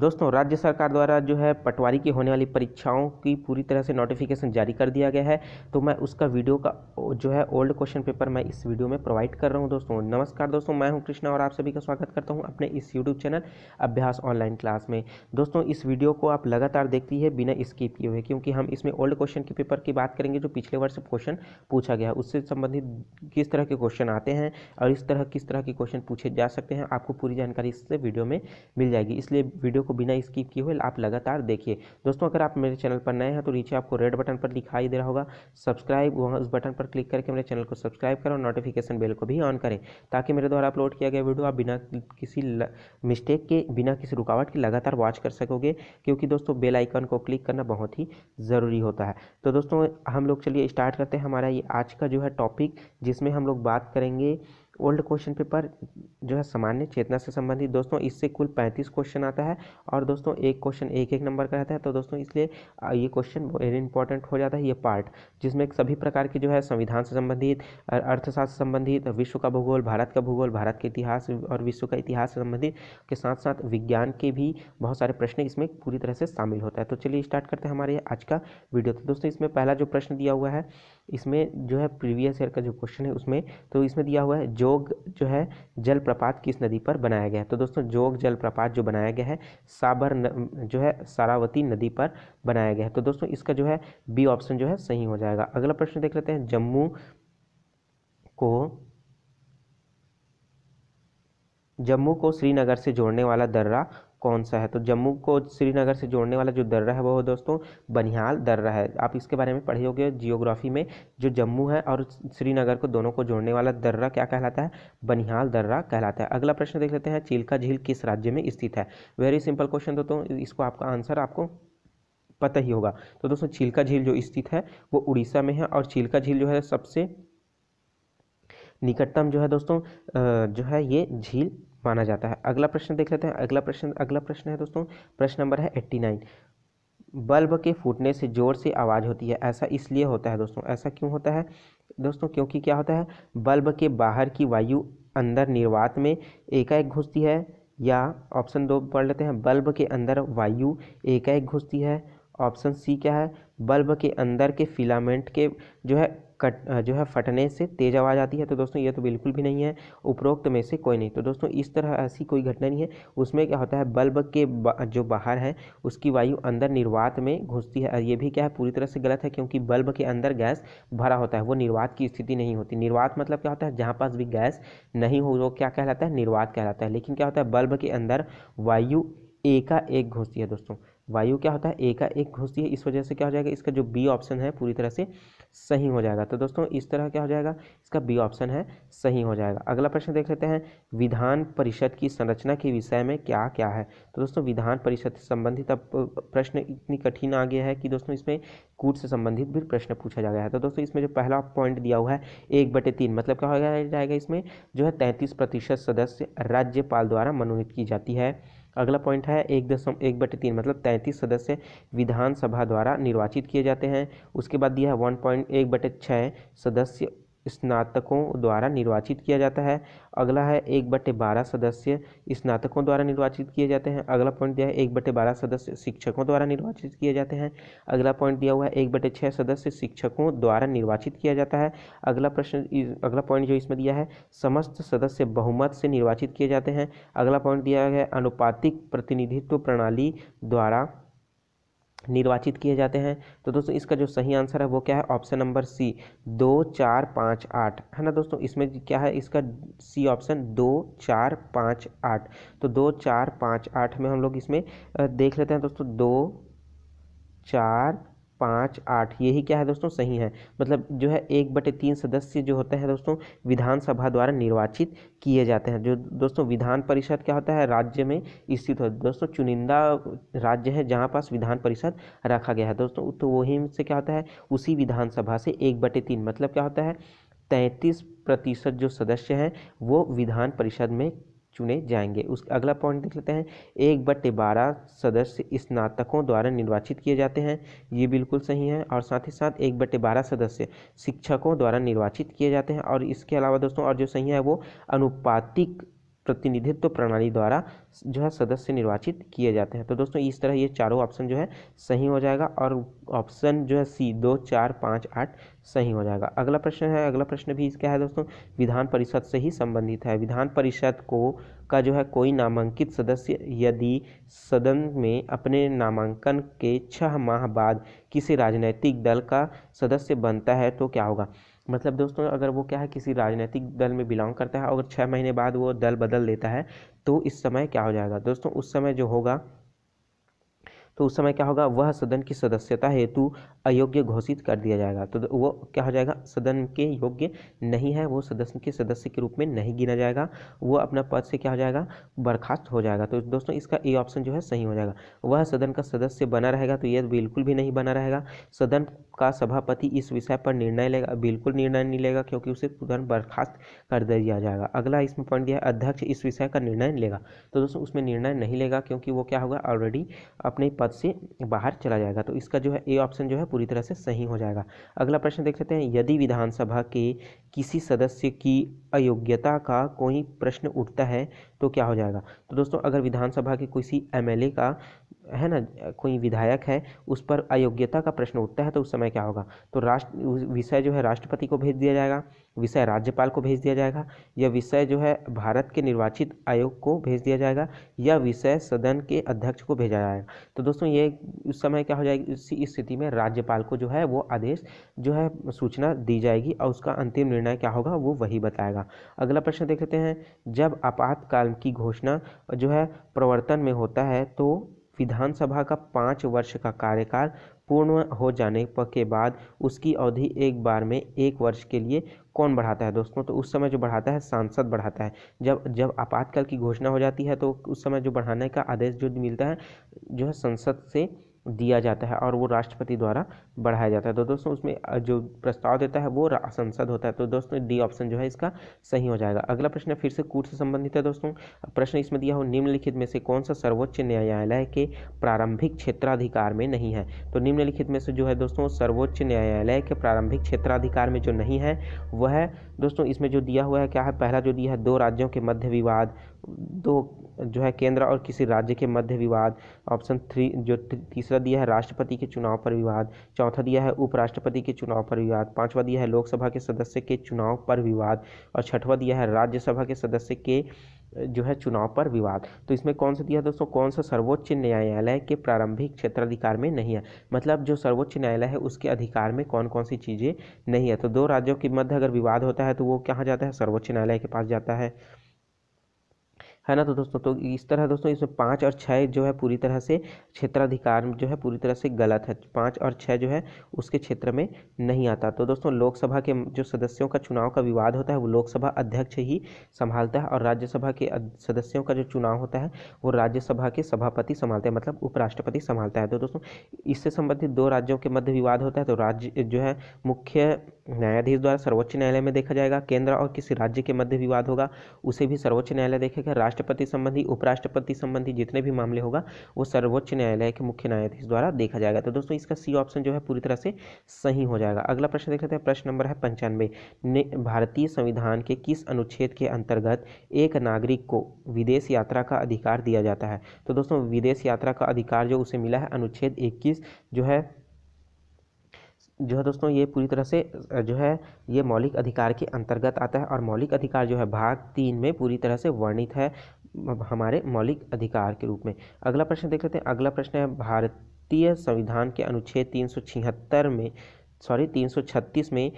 दोस्तों राज्य सरकार द्वारा जो है पटवारी की होने वाली परीक्षाओं की पूरी तरह से नोटिफिकेशन जारी कर दिया गया है तो मैं उसका वीडियो का जो है ओल्ड क्वेश्चन पेपर मैं इस वीडियो में प्रोवाइड कर रहा हूं दोस्तों नमस्कार दोस्तों मैं हूं कृष्णा और आप सभी का स्वागत करता हूं अपने इस YouTube channel Abhyas online class में दोस्तों इस वीडियो को आप लगातार देखती है बिना स्किप किए हुए क्योंकि हम इसमें ओल्ड क्वेश्चन के पेपर की बात करेंगे जो पिछले वर्ष क्वेश्चन पूछा गया उससे संबंधित किस तरह के क्वेश्चन आते हैं और इस तरह किस तरह के क्वेश्चन पूछे जा सकते हैं आपको पूरी जानकारी इससे वीडियो में मिल जाएगी इसलिए वीडियो वीडियो को बिना स्किप किए हुए आप लगातार देखिए दोस्तों अगर आप मेरे चैनल पर नए हैं तो नीचे आपको रेड बटन पर दिखाई दे रहा होगा सब्सक्राइब वहाँ उस बटन पर क्लिक करके मेरे चैनल को सब्सक्राइब करें और नोटिफिकेशन बेल को भी ऑन करें ताकि मेरे द्वारा अपलोड किया गया वीडियो आप बिना किसी मिस्टेक के बिना किसी रुकावट के लगातार वॉच कर सकोगे क्योंकि दोस्तों बेल आइकन को क्लिक करना बहुत ही ज़रूरी होता है तो दोस्तों हम लोग चलिए स्टार्ट करते हैं हमारा ये आज का जो है टॉपिक जिसमें हम लोग बात करेंगे ओल्ड क्वेश्चन पेपर जो है सामान्य चेतना से संबंधित दोस्तों इससे कुल पैंतीस क्वेश्चन आता है और दोस्तों एक क्वेश्चन एक एक नंबर का रहता है तो दोस्तों इसलिए ये क्वेश्चन वेरी इंपॉर्टेंट हो जाता है ये पार्ट जिसमें सभी प्रकार की जो है संविधान से संबंधित अर्थशास्त्र संबंधित विश्व का भूगोल भारत का भूगोल भारत के इतिहास और विश्व का इतिहास से संबंधित के साथ साथ विज्ञान के भी बहुत सारे प्रश्न इसमें पूरी तरह से शामिल होता है तो चलिए स्टार्ट करते हैं हमारे आज का वीडियो तो दोस्तों इसमें पहला जो प्रश्न दिया हुआ है इसमें जो है प्रीवियस ईयर का जो क्वेश्चन है उसमें तो इसमें दिया हुआ है जोग जो है जलप्रपात किस नदी पर बनाया गया है तो दोस्तों जोग जलप्रपात जो बनाया गया है साबर न, जो है सारावती नदी पर बनाया गया है तो दोस्तों इसका जो है बी ऑप्शन जो है सही हो जाएगा अगला प्रश्न देख लेते हैं जम्मू को जम्मू को श्रीनगर से जोड़ने वाला दर्रा कौन सा है तो जम्मू को श्रीनगर से जोड़ने वाला जो दर्रा है वो दोस्तों बनिहाल दर्रा है आप इसके बारे में पढ़े होगे जियोग्राफी में जो जम्मू है और श्रीनगर को दोनों को जोड़ने वाला दर्रा क्या कहलाता है बनिहाल दर्रा कहलाता है अगला प्रश्न देख लेते हैं चिल्का झील किस राज्य में स्थित है वेरी सिंपल क्वेश्चन दोस्तों इसको आपका आंसर आपको पता ही होगा तो दोस्तों चिल्का झील जो स्थित है वो उड़ीसा में है और चिल्का झील जो है सबसे निकटतम जो है दोस्तों जो है ये झील माना जाता है अगला प्रश्न देख लेते हैं अगला प्रश्न अगला प्रश्न है दोस्तों प्रश्न नंबर है एट्टी नाइन बल्ब के फूटने से ज़ोर से आवाज़ होती है ऐसा इसलिए होता है दोस्तों ऐसा क्यों होता है दोस्तों क्योंकि क्या होता है बल्ब के बाहर की वायु अंदर निर्वात में एकाएक घुसती है या ऑप्शन दो पढ़ लेते हैं बल्ब के अंदर वायु एकाएक घुसती है ऑप्शन सी क्या है बल्ब के अंदर के फिलामेंट के जो है कट जो है फटने से तेज़ आवाज़ आती है तो दोस्तों ये तो बिल्कुल भी नहीं है उपरोक्त में से कोई नहीं तो दोस्तों इस तरह ऐसी कोई घटना नहीं है उसमें क्या होता है बल्ब के बा, जो बाहर है उसकी वायु अंदर निर्वात में घुसती है ये भी क्या है पूरी तरह से गलत है क्योंकि बल्ब के अंदर गैस भरा होता है वो निर्वात की स्थिति नहीं होती निर्वात मतलब क्या होता है जहाँ पास भी गैस नहीं हो वो क्या कहलाता है निर्वात कहलाता है लेकिन क्या होता है बल्ब के अंदर वायु एकाएक घुसती है दोस्तों वायु क्या होता है ए का एक होती है इस वजह से क्या हो जाएगा इसका जो बी ऑप्शन है पूरी तरह से सही हो जाएगा तो दोस्तों इस तरह क्या हो जाएगा इसका बी ऑप्शन है सही हो जाएगा अगला प्रश्न देख लेते हैं विधान परिषद की संरचना के विषय में क्या क्या है तो दोस्तों विधान परिषद से संबंधित अब प्रश्न इतनी कठिन आ गया है कि दोस्तों इसमें कूट से संबंधित भी प्रश्न पूछा जा गया है तो दोस्तों इसमें जो पहला पॉइंट दिया हुआ है एक बटे तीन मतलब क्या हो जाएगा इसमें जो है तैंतीस प्रतिशत सदस्य राज्यपाल द्वारा मनोनीत की जाती है अगला पॉइंट है एक दशम एक बटे तीन मतलब तैंतीस सदस्य विधानसभा द्वारा निर्वाचित किए जाते हैं उसके बाद दिया है वन पॉइंट एक बटे छः सदस्य स्नातकों द्वारा निर्वाचित किया जाता है अगला है एक बटे बारह सदस्य स्नातकों द्वारा निर्वाचित किए जाते हैं अगला पॉइंट दिया है एक बटे बारह सदस्य शिक्षकों द्वारा निर्वाचित किए जाते हैं अगला पॉइंट दिया हुआ है एक बटे छः सदस्य शिक्षकों द्वारा निर्वाचित किया जाता है अगला प्रश्न अगला पॉइंट जो इसमें दिया है समस्त सदस्य बहुमत से निर्वाचित किए जाते हैं अगला पॉइंट दिया गया है अनुपातिक प्रतिनिधित्व प्रणाली द्वारा निर्वाचित किए जाते हैं तो दोस्तों इसका जो सही आंसर है वो क्या है ऑप्शन नंबर सी दो चार पाँच आठ है ना दोस्तों इसमें क्या है इसका सी ऑप्शन दो चार पाँच आठ तो दो चार पाँच आठ में हम लोग इसमें देख लेते हैं दोस्तों दो चार पाँच आठ यही क्या है दोस्तों सही है मतलब जो है एक बटे तीन सदस्य जो होते हैं दोस्तों विधानसभा द्वारा निर्वाचित किए जाते हैं जो दोस्तों विधान परिषद क्या होता है राज्य में स्थित होता है दोस्तों चुनिंदा राज्य है जहाँ पास विधान परिषद रखा गया है दोस्तों तो वही से क्या होता है उसी विधानसभा से एक बटे तीन मतलब क्या होता है तैंतीस प्रतिशत जो सदस्य हैं वो विधान परिषद में चुने जाएंगे उस अगला पॉइंट देख लेते हैं एक बट्टे बारह सदस्य स्नातकों द्वारा निर्वाचित किए जाते हैं ये बिल्कुल सही है और साथ ही साथ एक बट्टे बारह सदस्य शिक्षकों द्वारा निर्वाचित किए जाते हैं और इसके अलावा दोस्तों और जो सही है वो अनुपातिक प्रतिनिधित्व प्रणाली द्वारा जो है सदस्य निर्वाचित किए जाते हैं तो दोस्तों इस तरह ये चारों ऑप्शन जो है सही हो जाएगा और ऑप्शन जो है सी दो चार पाँच आठ सही हो जाएगा अगला प्रश्न है अगला प्रश्न भी इसका है दोस्तों विधान परिषद से ही संबंधित है विधान परिषद को का जो है कोई नामांकित सदस्य यदि सदन में अपने नामांकन के छह माह बाद किसी राजनीतिक दल का सदस्य बनता है तो क्या होगा मतलब दोस्तों अगर वो क्या है किसी राजनीतिक दल में बिलोंग करता है और छः महीने बाद वो दल बदल देता है तो इस समय क्या हो जाएगा दोस्तों उस समय जो होगा तो उस समय क्या होगा वह सदन की सदस्यता हेतु अयोग्य घोषित कर दिया जाएगा तो वो क्या हो जाएगा सदन के योग्य नहीं है वो सदस्य के सदस्य के रूप में नहीं गिना जाएगा वो अपना पद से क्या हो जाएगा बर्खास्त हो जाएगा तो दोस्तों इसका ए ऑप्शन जो है सही हो जाएगा वह सदन का सदस्य बना रहेगा तो यह बिल्कुल भी नहीं बना रहेगा सदन का सभापति इस विषय पर निर्णय लेगा बिल्कुल निर्णय नहीं लेगा क्योंकि उसे तुरंत बर्खास्त कर दिया जाएगा अगला इसमें पॉइंट दिया है अध्यक्ष इस विषय का निर्णय लेगा तो दोस्तों उसमें निर्णय नहीं लेगा क्योंकि वो क्या होगा ऑलरेडी अपने पद से बाहर चला जाएगा तो इसका जो है ए ऑप्शन जो है पूरी तरह से सही हो जाएगा अगला प्रश्न देख लेते हैं यदि विधानसभा के किसी सदस्य की अयोग्यता का कोई प्रश्न उठता है तो क्या हो जाएगा तो दोस्तों अगर विधानसभा के किसी ए का है ना कोई विधायक है उस पर अयोग्यता का प्रश्न उठता है तो उस समय क्या होगा तो राष्ट्र विषय जो है राष्ट्रपति को भेज दिया जाएगा विषय राज्यपाल को भेज दिया जाएगा यह विषय जो है भारत के निर्वाचित आयोग को भेज दिया जाएगा यह विषय सदन के अध्यक्ष को भेजा जाएगा तो दोस्तों ये उस समय क्या हो जाएगी इसी स्थिति में राज्यपाल को जो है वो आदेश जो है सूचना दी जाएगी और उसका अंतिम निर्णय क्या होगा वो वही बताएगा अगला प्रश्न देख लेते हैं जब आपातकाल की घोषणा जो है प्रवर्तन में होता है तो विधानसभा का पाँच वर्ष का कार्यकाल पूर्ण हो जाने के बाद उसकी अवधि एक बार में एक वर्ष के लिए कौन बढ़ाता है दोस्तों तो उस समय जो बढ़ाता है सांसद बढ़ाता है जब जब आपातकाल की घोषणा हो जाती है तो उस समय जो बढ़ाने का आदेश जो मिलता है जो है संसद से दिया जाता है और वो राष्ट्रपति द्वारा बढ़ाया जाता है तो दोस्तों उसमें जो प्रस्ताव देता है वो संसद होता है तो दोस्तों डी ऑप्शन जो है इसका सही हो जाएगा अगला प्रश्न फिर से कूट से संबंधित है दोस्तों प्रश्न इसमें दिया हो निम्नलिखित में से कौन सा सर्वोच्च न्यायालय के प्रारंभिक क्षेत्राधिकार में नहीं है तो निम्नलिखित में से जो है दोस्तों सर्वोच्च न्यायालय के प्रारंभिक क्षेत्राधिकार में जो नहीं है वह दोस्तों इसमें जो दिया हुआ है क्या है पहला जो दिया है दो राज्यों के मध्य विवाद दो जो है केंद्र और किसी राज्य के मध्य विवाद ऑप्शन थ्री जो तीसरा दिया है राष्ट्रपति के चुनाव पर विवाद चौथा दिया है उपराष्ट्रपति के चुनाव पर विवाद पाँचवा दिया है लोकसभा के सदस्य के चुनाव पर विवाद और छठवा दिया है राज्यसभा के सदस्य के जो है चुनाव पर विवाद तो इसमें कौन सा दिया दोस्तों कौन सा सर्वोच्च न्यायालय के प्रारंभिक क्षेत्राधिकार में नहीं है मतलब जो सर्वोच्च न्यायालय है उसके अधिकार में कौन कौन सी चीज़ें नहीं है तो दो राज्यों के मध्य अगर विवाद होता है तो वो कहाँ जाता है सर्वोच्च न्यायालय के पास जाता है है ना तो दोस्तों तो इस तरह दोस्तों इसमें पाँच और छः जो है पूरी तरह से क्षेत्राधिकार जो है पूरी तरह से गलत है पाँच और छः जो है उसके क्षेत्र में नहीं आता तो दोस्तों लोकसभा के जो सदस्यों का चुनाव का विवाद होता है वो लोकसभा अध्यक्ष ही संभालता है और राज्यसभा के सदस्यों का जो चुनाव होता है वो राज्यसभा के सभापति संभालते हैं मतलब उपराष्ट्रपति संभालता है तो दोस्तों इससे संबंधित दो राज्यों के मध्य विवाद होता है तो राज्य जो है मुख्य न्यायाधीश द्वारा सर्वोच्च न्यायालय में देखा जाएगा केंद्र और किसी राज्य के मध्य विवाद होगा उसे भी सर्वोच्च न्यायालय देखेगा राष्ट्रपति संबंधी उपराष्ट्रपति संबंधी जितने भी मामले होगा वो सर्वोच्च न्यायालय के मुख्य न्यायाधीश द्वारा देखा जाएगा तो दोस्तों इसका सी ऑप्शन जो है पूरी तरह से सही हो जाएगा अगला प्रश्न देख लेते हैं प्रश्न नंबर है पंचानवे भारतीय संविधान के किस अनुच्छेद के अंतर्गत एक नागरिक को विदेश यात्रा का अधिकार दिया जाता है तो दोस्तों विदेश यात्रा का अधिकार जो उसे मिला है अनुच्छेद इक्कीस जो है जो है दोस्तों ये पूरी तरह से जो है ये मौलिक अधिकार के अंतर्गत आता है और मौलिक अधिकार जो है भाग तीन में पूरी तरह से वर्णित है हमारे मौलिक अधिकार के रूप में अगला प्रश्न देख लेते हैं अगला प्रश्न है भारतीय संविधान के अनुच्छेद तीन में सॉरी 336 में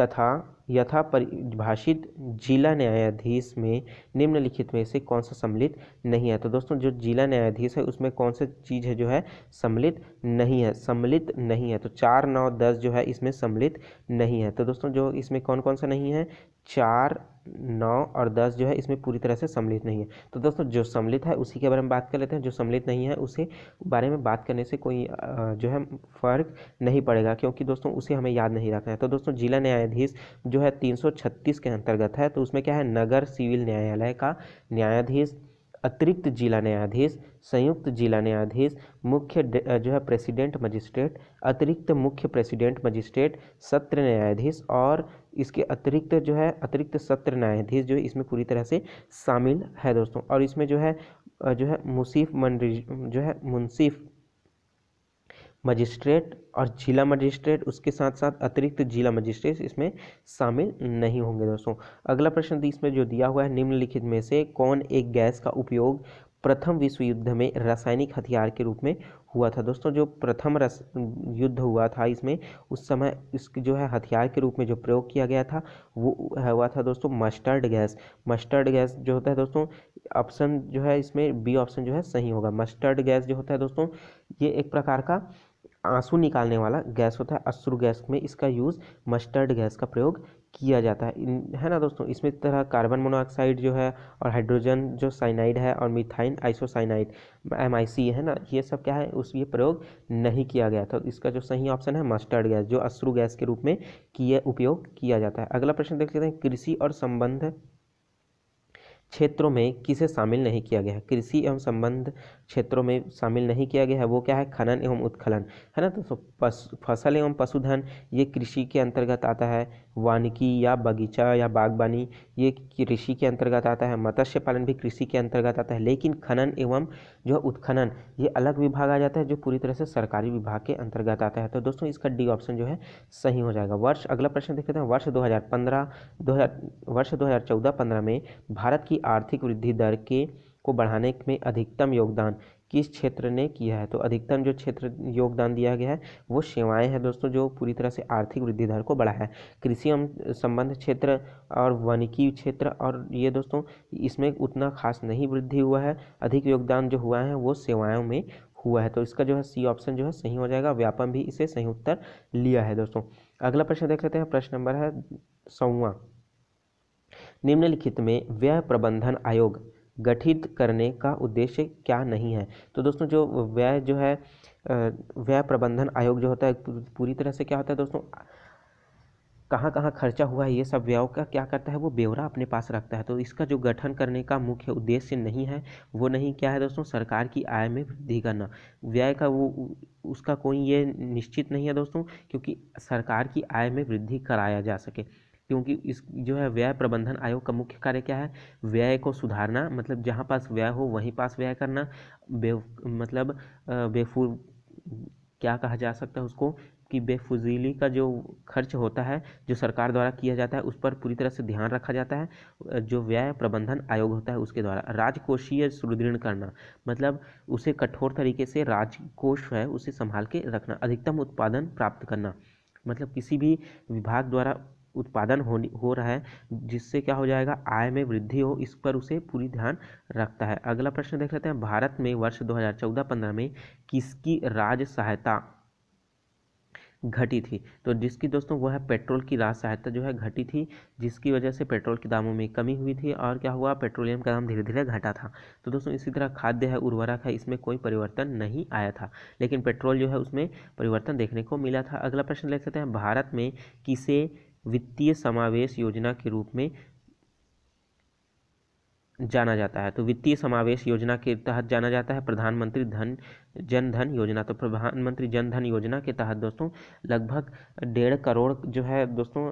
तथा यथा परिभाषित जिला न्यायाधीश में निम्नलिखित में से कौन सा सम्मिलित नहीं है तो दोस्तों जो जिला न्यायाधीश है उसमें कौन सा चीज़ है जो है सम्मिलित नहीं है सम्मिलित नहीं है तो चार नौ दस जो है इसमें सम्मिलित नहीं है तो दोस्तों जो इसमें कौन कौन सा नहीं है चार नौ और दस जो है इसमें पूरी तरह से सम्मिलित नहीं है तो दोस्तों जो सम्मिलित है उसी के बारे में बात कर लेते हैं जो सम्मिलित नहीं है उसे बारे में बात करने से कोई जो है फ़र्क नहीं पड़ेगा क्योंकि दोस्तों उसे हमें याद नहीं रखना है तो दोस्तों जिला न्यायाधीश जो है छत्तीस के अंतर्गत है तो उसमें क्या है नगर सिविल न्यायालय का न्यायाधीश अतिरिक्त जिला न्यायाधीश संयुक्त जिला न्यायाधीश मुख्य जो है प्रेसिडेंट मजिस्ट्रेट अतिरिक्त मुख्य प्रेसिडेंट मजिस्ट्रेट सत्र न्यायाधीश और इसके अतिरिक्त जो है अतिरिक्त सत्र न्यायाधीश जो है इसमें पूरी तरह से शामिल है दोस्तों और इसमें जो है जो है मुसीफ मन जो है मुनसिफ मजिस्ट्रेट और जिला मजिस्ट्रेट उसके साथ साथ अतिरिक्त जिला मजिस्ट्रेट इसमें शामिल नहीं होंगे दोस्तों अगला प्रश्न इसमें जो दिया हुआ है निम्नलिखित में से कौन एक गैस का उपयोग प्रथम विश्व युद्ध में रासायनिक हथियार के रूप में हुआ था दोस्तों जो प्रथम रस युद्ध हुआ था इसमें उस समय इस जो है हथियार के रूप में जो प्रयोग किया गया था वो हुआ था दोस्तों मस्टर्ड गैस मस्टर्ड गैस जो होता है दोस्तों ऑप्शन जो है इसमें बी ऑप्शन जो है सही होगा मस्टर्ड गैस जो होता है दोस्तों ये एक प्रकार का आंसू निकालने वाला गैस होता है अश्रु गैस में इसका यूज़ मस्टर्ड गैस का प्रयोग किया जाता है इन है ना दोस्तों इसमें तरह कार्बन मोनोऑक्साइड जो है और हाइड्रोजन जो साइनाइड है और मिथाइन आइसोसाइनाइड एम आई सी है ना ये सब क्या है उस ये प्रयोग नहीं किया गया था तो इसका जो सही ऑप्शन है मस्टर्ड गैस जो अश्रु गैस के रूप में किया उपयोग किया जाता है अगला प्रश्न देख लेते हैं कृषि और संबंध क्षेत्रों में किसे शामिल नहीं किया गया है कृषि एवं संबंध क्षेत्रों में शामिल नहीं किया गया है वो क्या है खनन एवं उत्खनन है ना तो फसल एवं पशुधन ये कृषि के अंतर्गत आता है वानिकी या बगीचा या बागबानी ये कृषि के अंतर्गत आता है मत्स्य पालन भी कृषि के अंतर्गत आता है लेकिन खनन एवं जो है उत्खनन ये अलग विभाग आ जाता है जो पूरी तरह से सरकारी विभाग के अंतर्गत आता है तो दोस्तों इसका डी ऑप्शन जो है सही हो जाएगा वर्ष अगला प्रश्न देखते हैं वर्ष दो हजार वर्ष दो हज़ार में भारत की की आर्थिक वृद्धि दर के को बढ़ाने में अधिकतम योगदान किस क्षेत्र ने किया है तो अधिकतम जो क्षेत्र योगदान दिया गया है वो सेवाएं हैं दोस्तों जो पूरी तरह से आर्थिक वृद्धि दर को बढ़ाया है कृषि एवं संबंध क्षेत्र और वानिकी क्षेत्र और ये दोस्तों इसमें उतना खास नहीं वृद्धि हुआ है अधिक योगदान जो हुआ है वो सेवाओं में हुआ है तो इसका जो है सी ऑप्शन जो है सही हो जाएगा व्यापम भी इसे सही उत्तर लिया है दोस्तों अगला प्रश्न देख लेते हैं प्रश्न नंबर है सौवा निम्नलिखित में व्यय प्रबंधन आयोग गठित करने का उद्देश्य क्या नहीं है तो दोस्तों जो व्यय जो है व्यय प्रबंधन आयोग जो होता है पूरी तरह से क्या होता है दोस्तों कहाँ कहाँ खर्चा हुआ है ये सब व्यय का क्या करता है वो ब्यौरा अपने पास रखता है तो इसका जो गठन करने का मुख्य उद्देश्य नहीं है वो नहीं क्या है दोस्तों सरकार की आय में वृद्धि करना व्यय का वो उसका कोई ये निश्चित नहीं है दोस्तों क्योंकि सरकार की आय में वृद्धि कराया जा सके क्योंकि इस जो है व्यय प्रबंधन आयोग का मुख्य कार्य क्या है व्यय को सुधारना मतलब जहाँ पास व्यय हो वहीं पास व्यय करना बे मतलब बेफू क्या कहा जा सकता है उसको कि बेफुजीली का जो खर्च होता है जो सरकार द्वारा किया जाता है उस पर पूरी तरह से ध्यान रखा जाता है जो व्यय प्रबंधन आयोग होता है उसके द्वारा राजकोषीय सुदृढ़ करना मतलब उसे कठोर तरीके से राजकोष है उसे संभाल के रखना अधिकतम उत्पादन प्राप्त करना मतलब किसी भी विभाग द्वारा उत्पादन होनी हो रहा है जिससे क्या हो जाएगा आय में वृद्धि हो इस पर उसे पूरी ध्यान रखता है अगला प्रश्न देख लेते हैं भारत में वर्ष 2014-15 में किसकी राज सहायता घटी थी तो जिसकी दोस्तों वह है पेट्रोल की राज सहायता जो है घटी थी जिसकी वजह से पेट्रोल के दामों में कमी हुई थी और क्या हुआ पेट्रोलियम का दाम धीरे धीरे घटा था तो दोस्तों इसी तरह खाद्य है उर्वरक है इसमें कोई परिवर्तन नहीं आया था लेकिन पेट्रोल जो है उसमें परिवर्तन देखने को मिला था अगला प्रश्न देख सकते हैं भारत में किसे वित्तीय समावेश योजना के रूप में जाना जाता है तो वित्तीय समावेश योजना के तहत जाना जाता है प्रधानमंत्री धन जन धन योजना तो प्रधानमंत्री जन धन योजना के तहत दोस्तों लगभग डेढ़ करोड़ जो है दोस्तों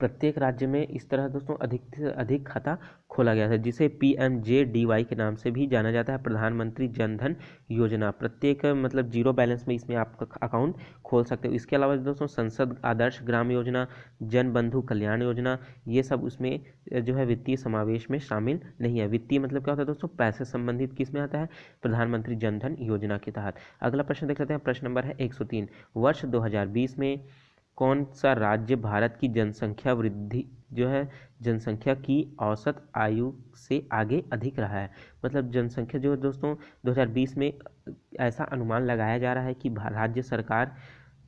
प्रत्येक राज्य में इस तरह दोस्तों अधिक से अधिक खाता खोला गया था जिसे P M J D Y के नाम से भी जाना जाता है प्रधानमंत्री जनधन योजना प्रत्येक मतलब जीरो बैलेंस में इसमें आप अकाउंट खोल सकते हो इसके अलावा दोस्तों संसद आदर्श ग्राम योजना जन बंधु कल्याण योजना ये सब उसमें जो है वित्तीय समावेश में शामिल नहीं है वित्तीय मतलब क्या होता है दोस्तों पैसे संबंधित किस में आता है प्रधानमंत्री जनधन योजना के तहत अगला प्रश्न देख लेते हैं प्रश्न नंबर है एक वर्ष दो में कौन सा राज्य भारत की जनसंख्या वृद्धि जो है जनसंख्या की औसत आयु से आगे अधिक रहा है मतलब जनसंख्या जो दोस्तों 2020 में ऐसा अनुमान लगाया जा रहा है कि राज्य सरकार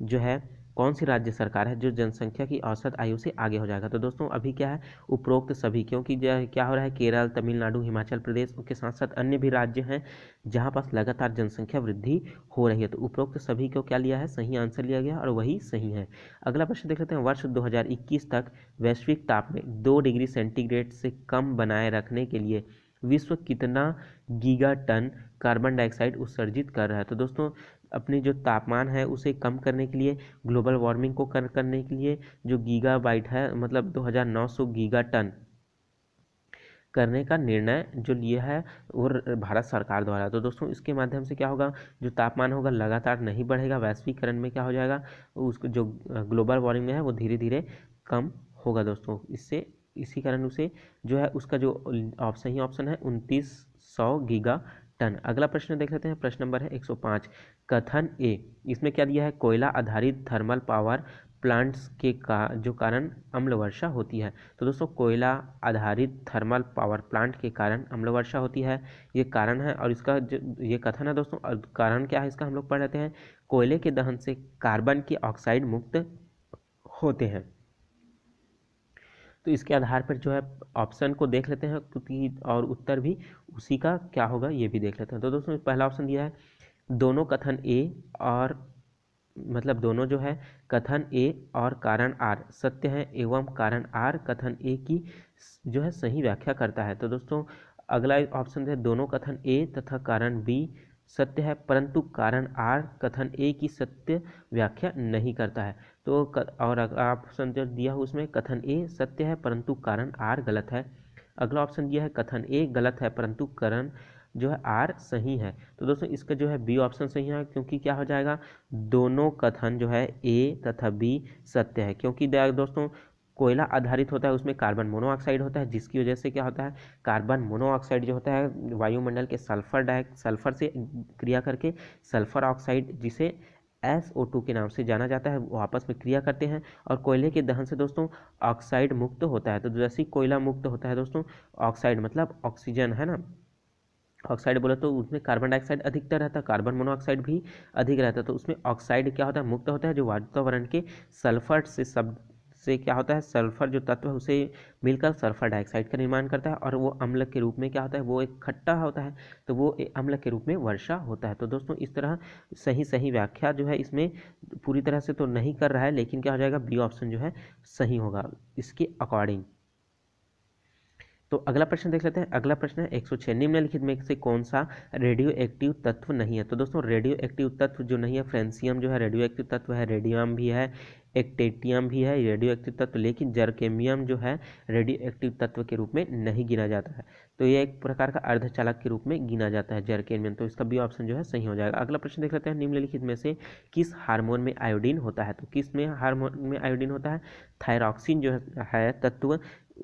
जो है कौन सी राज्य सरकार है जो जनसंख्या की औसत आयु से आगे हो जाएगा तो दोस्तों अभी क्या है उपरोक्त सभी क्योंकि क्या हो रहा है केरल तमिलनाडु हिमाचल प्रदेश उनके साथ साथ अन्य भी राज्य हैं जहाँ पास लगातार जनसंख्या वृद्धि हो रही है तो उपरोक्त सभी को क्या लिया है सही आंसर लिया गया और वही सही है अगला प्रश्न देख लेते हैं वर्ष 2021 तक वैश्विक ताप में दो डिग्री सेंटीग्रेड से कम बनाए रखने के लिए विश्व कितना गीगा टन कार्बन डाइऑक्साइड उत्सर्जित कर रहा है तो दोस्तों अपने जो तापमान है उसे कम करने के लिए ग्लोबल वार्मिंग को कर करने के लिए जो गीगा बाइट है मतलब 2900 गीगा टन करने का निर्णय जो लिया है वो भारत सरकार द्वारा तो दोस्तों इसके माध्यम से क्या होगा जो तापमान होगा लगातार नहीं बढ़ेगा वैश्वीकरण में क्या हो जाएगा उसको जो ग्लोबल वार्मिंग है वो धीरे धीरे कम होगा दोस्तों इससे इसी कारण उसे जो है उसका जो ऑप्शन ही ऑप्शन है उनतीस सौ गीगा टन अगला प्रश्न देख लेते हैं प्रश्न नंबर है 105 कथन ए इसमें क्या दिया है कोयला आधारित थर्मल पावर प्लांट्स के का जो कारण अम्ल वर्षा होती है तो दोस्तों कोयला आधारित थर्मल पावर प्लांट के कारण अम्ल वर्षा होती है ये कारण है और इसका जो ये कथन है दोस्तों और कारण क्या है इसका हम लोग पढ़ लेते हैं कोयले के दहन से कार्बन की ऑक्साइड मुक्त होते हैं तो इसके आधार पर जो है ऑप्शन को देख लेते हैं क्योंकि और उत्तर भी उसी का क्या होगा ये भी देख लेते हैं तो दोस्तों पहला ऑप्शन दिया है दोनों कथन ए और मतलब दोनों जो है कथन ए और कारण आर सत्य है एवं कारण आर कथन ए की जो है सही व्याख्या करता है तो दोस्तों अगला ऑप्शन है दोनों कथन ए तथा कारण बी सत्य है परंतु कारण आर कथन ए की सत्य व्याख्या नहीं करता है तो और ऑप्शन जो दिया हो उसमें कथन ए सत्य है परंतु कारण आर गलत है अगला ऑप्शन दिया है कथन ए गलत है परंतु करण जो है आर सही है तो दोस्तों इसका जो है बी ऑप्शन सही है क्योंकि क्या हो जाएगा दोनों कथन जो है ए तथा बी सत्य है क्योंकि दोस्तों कोयला आधारित होता है उसमें कार्बन मोनोऑक्साइड होता है जिसकी वजह से क्या होता है कार्बन मोनोऑक्साइड जो होता है वायुमंडल के सल्फर डाइ सल्फर से क्रिया करके सल्फर ऑक्साइड जिसे एस ओ टू के नाम से जाना जाता है वो आपस में क्रिया करते हैं और कोयले के दहन से दोस्तों ऑक्साइड मुक्त होता है तो जैसे ही कोयला मुक्त होता है दोस्तों ऑक्साइड मतलब ऑक्सीजन है ना ऑक्साइड बोला तो उसमें कार्बन डाइऑक्साइड अधिकतर रहता है कार्बन मोनोऑक्साइड भी अधिक रहता है तो उसमें ऑक्साइड क्या होता है मुक्त होता है जो वातावरण के सल्फर से सब से क्या होता है सल्फर जो तत्व है उसे मिलकर सल्फर डाइऑक्साइड का निर्माण करता है और वो अम्ल के रूप में क्या होता है वो एक खट्टा होता है तो वो अम्ल के रूप में वर्षा होता है तो दोस्तों इस तरह सही सही व्याख्या जो है इसमें पूरी तरह से तो नहीं कर रहा है लेकिन क्या हो जाएगा बी ऑप्शन जो है सही होगा इसके अकॉर्डिंग तो अगला प्रश्न देख लेते हैं अगला प्रश्न है एक सौ छह निम्नलिखित में से कौन सा रेडियो एक्टिव तत्व नहीं है तो दोस्तों रेडियो एक्टिव तत्व जो नहीं है फ्रेंसियम जो है रेडियो एक्टिव तत्व है रेडियम भी है एक्टेटियम भी है रेडियो एक्टिव तत्व लेकिन जरकेमियम जो है रेडियो एक्टिव तत्व के रूप में नहीं गिना जाता है तो यह एक प्रकार का अर्धचालक के रूप में गिना जाता है जरकेमियम तो इसका भी ऑप्शन जो है सही हो जाएगा अगला प्रश्न देख लेते हैं निम्नलिखित में से किस हार्मोन में आयोडीन होता है तो किस में हार्मोन में आयोडीन होता है थायरॉक्सिन जो है तत्व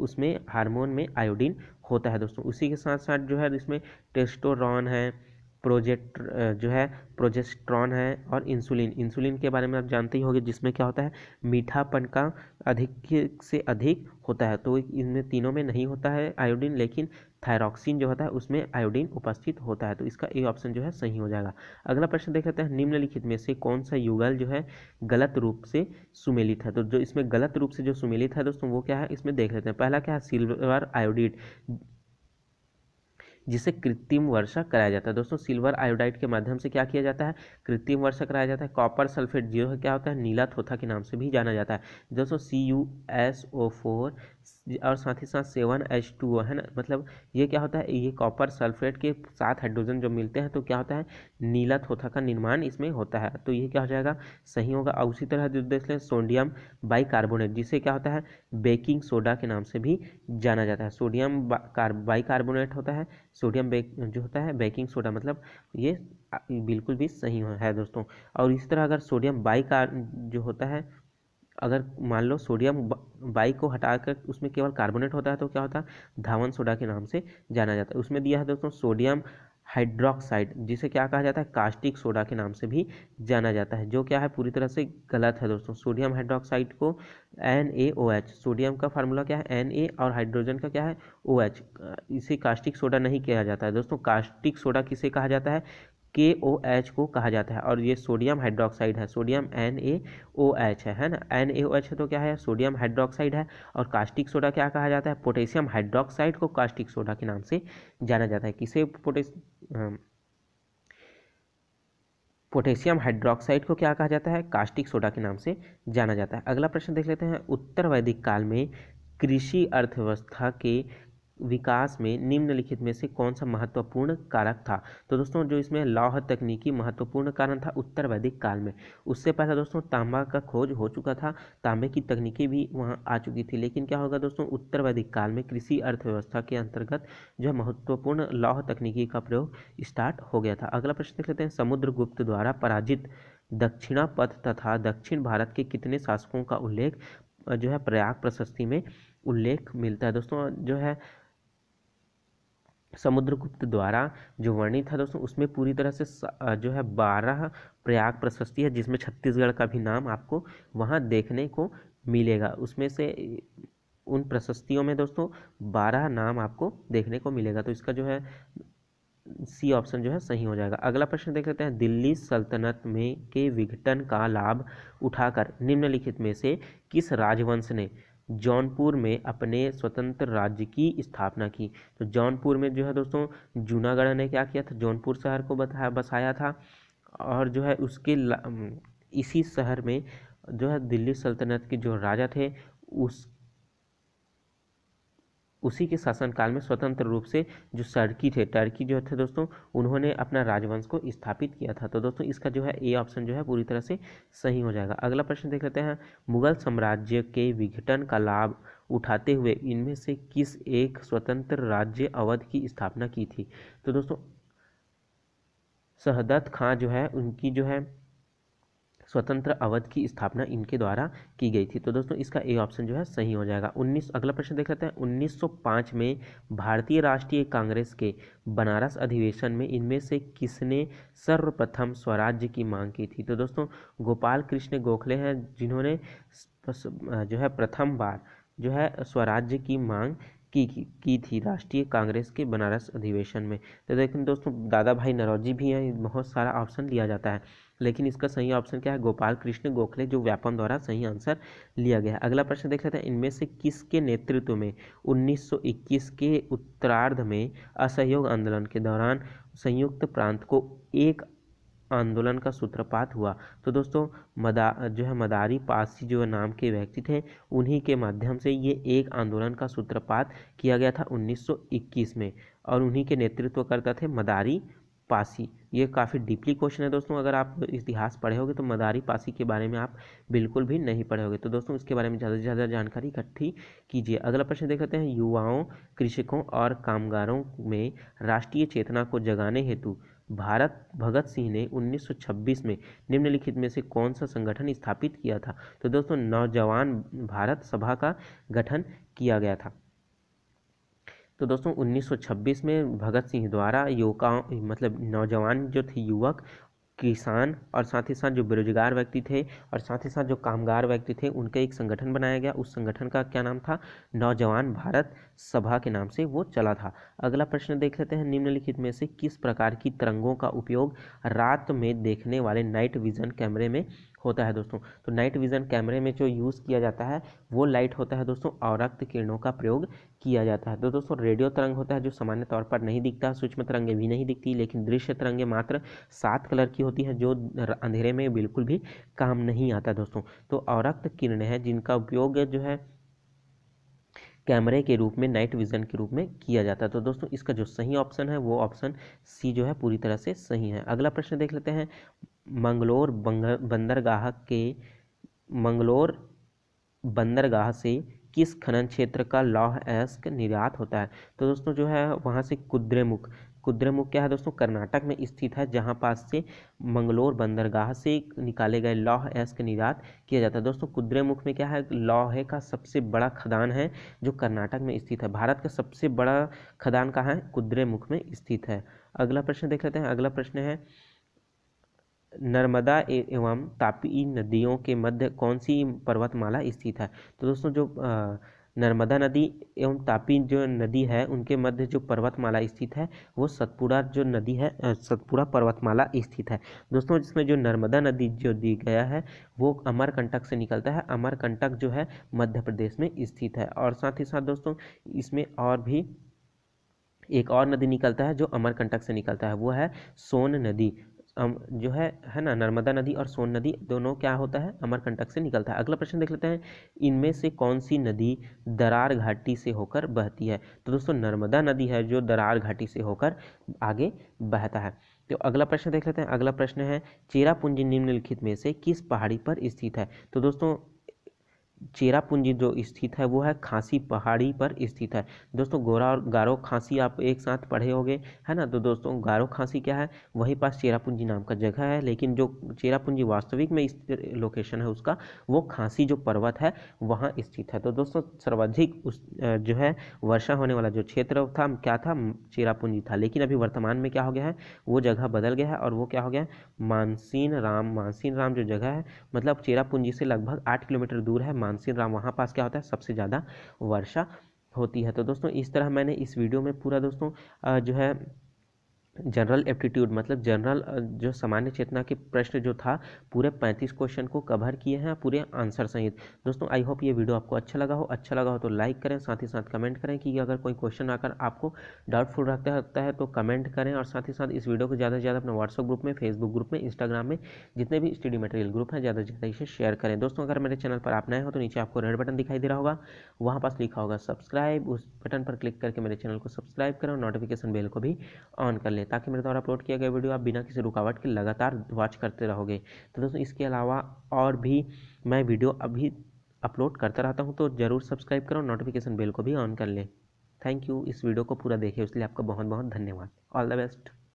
उसमें हार्मोन में आयोडीन होता है दोस्तों उसी के साथ साथ जो है इसमें टेस्टोरॉन है प्रोजेक्ट जो है प्रोजेस्ट्रॉन है और इंसुलिन इंसुलिन के बारे में आप जानते ही होंगे जिसमें क्या होता है मीठापन का अधिक से अधिक होता है तो इनमें तीनों में नहीं होता है आयोडीन लेकिन थायरॉक्सिन जो होता है उसमें आयोडीन उपस्थित होता है तो इसका ए ऑप्शन जो है सही हो जाएगा अगला प्रश्न देख लेते हैं निम्नलिखित में से कौन सा युगल जो है गलत रूप से सुमेलित है तो जो इसमें गलत रूप से जो सुमेलित है दोस्तों वो क्या है इसमें देख लेते हैं पहला क्या है सिल्वर आयोडीड जिसे कृत्रिम वर्षा कराया जाता है दोस्तों सिल्वर आयोडाइड के माध्यम से क्या किया जाता है कृत्रिम वर्षा कराया जाता है कॉपर सल्फेट जो क्या होता है नीला थोथा के नाम से भी जाना जाता है दोस्तों C U S O four और साथ ही साथ सेवन एच टू है ना मतलब ये क्या होता है ये कॉपर सल्फेट के साथ हाइड्रोजन जो मिलते हैं तो क्या होता है नीला थोथा का निर्माण इसमें होता है तो ये क्या हो जाएगा सही होगा और उसी तरह जो देख लें सोडियम बाई कार्बोनेट जिसे क्या होता है बेकिंग सोडा के नाम से भी जाना जाता है सोडियम बाई कार्बोनेट होता है सोडियम बेक जो होता है बेकिंग सोडा मतलब ये बिल्कुल भी सही है दोस्तों और इसी तरह अगर सोडियम बाई जो होता है अगर मान लो सोडियम बाई को हटाकर उसमें केवल कार्बोनेट होता है तो क्या होता है धावन सोडा के नाम से जाना जाता है उसमें दिया है दोस्तों सोडियम हाइड्रोक्साइड जिसे क्या कहा जाता है कास्टिक सोडा के नाम से भी जाना जाता है जो क्या है पूरी तरह से गलत है दोस्तों सोडियम हाइड्रोक्साइड को N A O H sodium का फार्मूला क्या है एन ए और हाइड्रोजन का क्या है ओ एच इसे कास्टिक सोडा नहीं कहा जाता है दोस्तों कास्टिक सोडा किसे कहा जाता है के ओ एच को कहा जाता है और ये सोडियम हाइड्रोक्साइड है sodium N A O H है है ना एन ए ओ एच है तो क्या है सोडियम हाइड्रोक्साइड है और कास्टिक सोडा क्या कहा जाता है पोटेशियम हाइड्रोक्साइड को कास्टिक सोडा के नाम से जाना जाता है किसे पोटे पोटेशियम हाइड्रोक्साइड को क्या कहा जाता है कास्टिक सोडा के नाम से जाना जाता है अगला प्रश्न देख लेते हैं उत्तर वैदिक काल में कृषि अर्थव्यवस्था के विकास में निम्नलिखित में से कौन सा महत्वपूर्ण कारक था तो दोस्तों जो इसमें लौह तकनीकी महत्वपूर्ण कारण था उत्तर वैदिक काल में उससे पहले दोस्तों तांबा का खोज हो चुका था तांबे की तकनीकी भी वहाँ आ चुकी थी लेकिन क्या होगा दोस्तों उत्तर वैदिक काल में कृषि अर्थव्यवस्था के अंतर्गत जो है महत्वपूर्ण लौह तकनीकी का प्रयोग स्टार्ट हो गया था अगला प्रश्न देख लेते हैं समुद्रगुप्त द्वारा पराजित दक्षिणा पथ तथा दक्षिण भारत के कितने शासकों का उल्लेख जो है प्रयाग प्रशस्ति में उल्लेख मिलता है दोस्तों जो है समुद्रगुप्त द्वारा जो वर्णित था दोस्तों उसमें पूरी तरह से जो है बारह प्रयाग प्रशस्ति है जिसमें छत्तीसगढ़ का भी नाम आपको वहाँ देखने को मिलेगा उसमें से उन प्रशस्तियों में दोस्तों बारह नाम आपको देखने को मिलेगा तो इसका जो है सी ऑप्शन जो है सही हो जाएगा अगला प्रश्न देख लेते हैं दिल्ली सल्तनत में के विघटन का लाभ उठाकर निम्नलिखित में से किस राजवंश ने जौनपुर में अपने स्वतंत्र राज्य की स्थापना की तो जौनपुर में जो है दोस्तों जूनागढ़ ने क्या किया था जौनपुर शहर को बताया बसाया था और जो है उसके इसी शहर में जो है दिल्ली सल्तनत के जो राजा थे उस उसी के शासनकाल में स्वतंत्र रूप से जो सड़की थे टर्की जो थे दोस्तों उन्होंने अपना राजवंश को स्थापित किया था तो दोस्तों इसका जो है ए ऑप्शन जो है पूरी तरह से सही हो जाएगा अगला प्रश्न देख लेते हैं मुगल साम्राज्य के विघटन का लाभ उठाते हुए इनमें से किस एक स्वतंत्र राज्य अवध की स्थापना की थी तो दोस्तों शहदत खां जो है उनकी जो है स्वतंत्र अवध की स्थापना इनके द्वारा की गई थी तो दोस्तों इसका ए ऑप्शन जो है सही हो जाएगा 19 अगला प्रश्न देख लेते हैं 1905 में भारतीय राष्ट्रीय कांग्रेस के बनारस अधिवेशन में इनमें से किसने सर्वप्रथम स्वराज्य की मांग की थी तो दोस्तों गोपाल कृष्ण गोखले हैं जिन्होंने जो है प्रथम बार जो है स्वराज्य की मांग की की थी राष्ट्रीय कांग्रेस के बनारस अधिवेशन में तो देखिए दोस्तों दादा भाई नरौजी भी हैं बहुत सारा ऑप्शन लिया जाता है लेकिन इसका सही ऑप्शन क्या है गोपाल कृष्ण गोखले जो व्यापम द्वारा सही आंसर लिया गया अगला प्रश्न देख लेते हैं इनमें से किसके नेतृत्व में 1921 के उत्तरार्ध में असहयोग आंदोलन के दौरान संयुक्त प्रांत को एक आंदोलन का सूत्रपात हुआ तो दोस्तों मदा जो है मदारी पासी जो नाम के व्यक्ति थे उन्हीं के माध्यम से ये एक आंदोलन का सूत्रपात किया गया था 1921 में और उन्हीं के नेतृत्व करता थे मदारी पासी ये काफ़ी डीपली क्वेश्चन है दोस्तों अगर आप इतिहास पढ़े होगे तो मदारी पासी के बारे में आप बिल्कुल भी नहीं पढ़े होगे तो दोस्तों इसके बारे में ज़्यादा से ज़्यादा जानकारी इकट्ठी कीजिए अगला प्रश्न देख लेते हैं युवाओं कृषकों और कामगारों में राष्ट्रीय चेतना को जगाने हेतु भारत भगत सिंह ने 1926 में निम्नलिखित में से कौन सा संगठन स्थापित किया था तो दोस्तों नौजवान भारत सभा का गठन किया गया था तो दोस्तों 1926 में भगत सिंह द्वारा युवका मतलब नौजवान जो थे युवक किसान और साथ ही साथ जो बेरोजगार व्यक्ति थे और साथ ही साथ जो कामगार व्यक्ति थे उनका एक संगठन बनाया गया उस संगठन का क्या नाम था नौजवान भारत सभा के नाम से वो चला था अगला प्रश्न देख लेते हैं निम्नलिखित में से किस प्रकार की तरंगों का उपयोग रात में देखने वाले नाइट विज़न कैमरे में होता है दोस्तों तो नाइट विज़न कैमरे में जो यूज़ किया जाता है वो लाइट होता है दोस्तों अवरक्त किरणों का प्रयोग किया जाता है तो दोस्तों रेडियो तरंग होता है जो सामान्य तौर पर नहीं दिखता सूक्ष्म तरंगें भी नहीं दिखती लेकिन दृश्य तरंगें मात्र सात कलर की होती है जो अंधेरे में बिल्कुल भी काम नहीं आता दोस्तों तो अवरक्त किरण है जिनका उपयोग जो है कैमरे के रूप में नाइट विज़न के रूप में किया जाता है तो दोस्तों इसका जो सही ऑप्शन है वो ऑप्शन सी जो है पूरी तरह से सही है अगला प्रश्न देख लेते हैं मंगलोर बंदरगाह के मंगलोर बंदरगाह से किस खनन क्षेत्र का लौह अयस्क निर्यात होता है तो दोस्तों जो है वहाँ से कुद्रेमुख कुद्रेमुख क्या है दोस्तों कर्नाटक में स्थित है जहाँ पास से मंगलोर बंदरगाह से निकाले गए लौह अयस्क निर्यात किया जाता है दोस्तों कुद्रेमुख में क्या है लौहे का सबसे बड़ा खदान है जो कर्नाटक में स्थित है भारत का सबसे बड़ा खदान कहाँ है कुद्रेमुख में स्थित है अगला प्रश्न देख लेते हैं अगला प्रश्न है नर्मदा एवं तापी नदियों के मध्य कौन सी पर्वतमाला स्थित है तो दोस्तों जो आ, नर्मदा नदी एवं तापी जो नदी है उनके मध्य जो पर्वतमाला स्थित है वो सतपुड़ा जो नदी है सतपुड़ा पर्वतमाला स्थित है दोस्तों जिसमें जो नर्मदा नदी जो दी गया है वो अमरकंटक से निकलता है अमरकंटक जो है मध्य प्रदेश में स्थित है और साथ ही साथ दोस्तों इसमें और भी एक और नदी निकलता है जो अमरकंटक से निकलता है वो है सोन नदी जो है है ना नर्मदा नदी और सोन नदी दोनों क्या होता है अमरकंटक से निकलता है अगला प्रश्न देख लेते हैं इनमें से कौन सी नदी दरार घाटी से होकर बहती है तो दोस्तों नर्मदा नदी है जो दरार घाटी से होकर आगे बहता है तो अगला प्रश्न देख लेते हैं अगला प्रश्न है चेरापूंजी निम्नलिखित में से किस पहाड़ी पर स्थित है तो दोस्तों चेरापूंजी जो स्थित है वो है खांसी पहाड़ी पर स्थित है दोस्तों गोरा और गारो खांसी आप एक साथ पढ़े होंगे है ना तो दोस्तों गारो खांसी क्या है वहीं पास चेरापूंजी नाम का जगह है लेकिन जो चेरापूंजी वास्तविक में लोकेशन है उसका वो खांसी जो पर्वत है वहाँ स्थित है तो दोस्तों सर्वाधिक उस जो है वर्षा होने वाला जो क्षेत्र था क्या था चेरापूंजी था लेकिन अभी वर्तमान में क्या हो गया है वो जगह बदल गया है और वो क्या हो गया मानसीन राम मानसीन राम जो जगह है मतलब चेरापूंजी से लगभग आठ किलोमीटर दूर है मान तानसीन राम वहाँ पास क्या होता है सबसे ज़्यादा वर्षा होती है तो दोस्तों इस तरह मैंने इस वीडियो में पूरा दोस्तों जो है जनरल एप्टीट्यूड मतलब जनरल जो सामान्य चेतना के प्रश्न जो था पूरे पैंतीस क्वेश्चन को कवर किए हैं पूरे आंसर सहित दोस्तों आई होप ये वीडियो आपको अच्छा लगा हो अच्छा लगा हो तो लाइक करें साथ ही साथ कमेंट करें कि अगर कोई क्वेश्चन आकर आपको डाउटफुल रखता रहता है तो कमेंट करें और साथ ही साथ इस वीडियो को ज़्यादा से ज़्यादा अपने व्हाट्सअप ग्रुप में फेसबुक ग्रुप में इंस्टाग्राम में जितने भी स्टडी मटेरियल ग्रुप हैं ज़्यादा से ज़्यादा इसे शेयर करें दोस्तों अगर मेरे चैनल पर आप नए हो तो नीचे आपको रेड बटन दिखाई दे रहा होगा वहाँ पास लिखा होगा सब्सक्राइब उस बटन पर क्लिक करके मेरे चैनल को सब्सक्राइब करें और नोटिफिकेशन बेल को भी ऑन कर लें करें ताकि मेरे द्वारा अपलोड किया गया वीडियो आप बिना किसी रुकावट के लगातार वॉच करते रहोगे तो दोस्तों इसके अलावा और भी मैं वीडियो अभी अपलोड करता रहता हूँ तो ज़रूर सब्सक्राइब करो नोटिफिकेशन बेल को भी ऑन कर लें थैंक यू इस वीडियो को पूरा देखे उसके लिए आपका बहुत बहुत धन्यवाद ऑल द बेस्ट